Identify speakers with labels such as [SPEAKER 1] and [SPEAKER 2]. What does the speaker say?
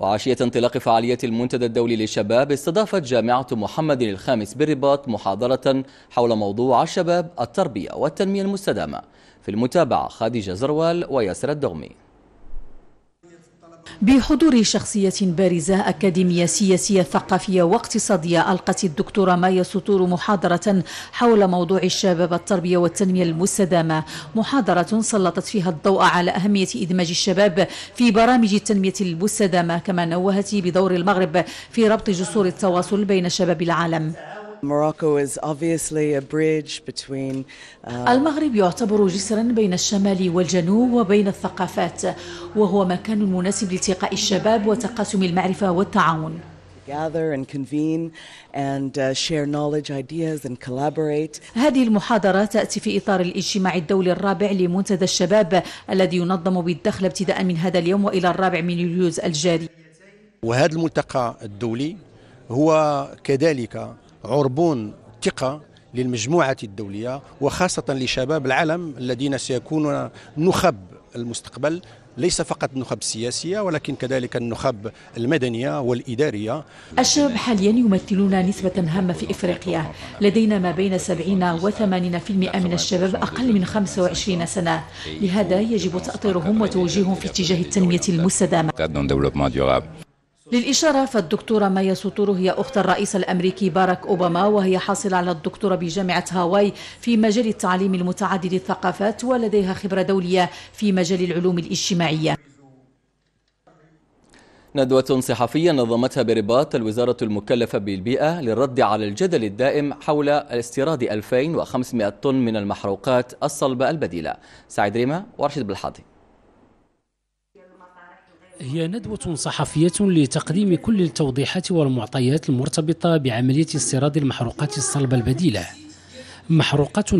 [SPEAKER 1] وعشية انطلاق فعالية المنتدى الدولي للشباب استضافت جامعة محمد الخامس بالرباط محاضرة حول موضوع الشباب التربية والتنمية المستدامة في المتابعة خادجة زروال وياسر الدغمي بحضور
[SPEAKER 2] شخصية بارزة أكاديمية سياسية ثقافية واقتصادية ألقت الدكتورة مايا سطور محاضرة حول موضوع الشباب التربية والتنمية المستدامة محاضرة سلطت فيها الضوء على أهمية إدماج الشباب في برامج التنمية المستدامة كما نوهت بدور المغرب في ربط جسور التواصل بين شباب العالم
[SPEAKER 3] Uh, المغرب يعتبر جسرا
[SPEAKER 2] بين الشمال والجنوب وبين الثقافات وهو مكان مناسب لالتقاء الشباب وتقاسم المعرفة والتعاون uh, هذه المحاضرة تأتي في إطار الاجتماع الدولي الرابع لمنتدى الشباب الذي ينظم بالدخل ابتداء من هذا اليوم وإلى الرابع من يوليوز
[SPEAKER 4] الجاري وهذا الملتقى الدولي هو كذلك عربون ثقه للمجموعه الدوليه وخاصه لشباب العالم الذين سيكونون نخب المستقبل ليس فقط النخب السياسية ولكن كذلك النخب المدنية والإدارية
[SPEAKER 2] الشباب حاليا يمثلون نسبة هامة في إفريقيا لدينا ما بين 70 و 80% من الشباب أقل من 25 سنة لهذا يجب تأطيرهم وتوجيههم في اتجاه التنمية المستدامة للإشارة فالدكتورة مايا سوتورو هي أخت الرئيس الأمريكي باراك أوباما وهي حاصلة على الدكتورة بجامعة هاواي في مجال التعليم المتعدد الثقافات ولديها خبرة دولية في مجال العلوم الاجتماعية
[SPEAKER 1] ندوة صحفية نظمتها برباط الوزارة المكلفة بالبيئة للرد على الجدل الدائم حول استيراد 2500 طن من المحروقات الصلبة البديلة سعيد ريما ورشيد بالحاضي هي ندوة صحفية لتقديم كل التوضيحات والمعطيات المرتبطة بعملية استيراد المحروقات الصلبة البديلة محروقات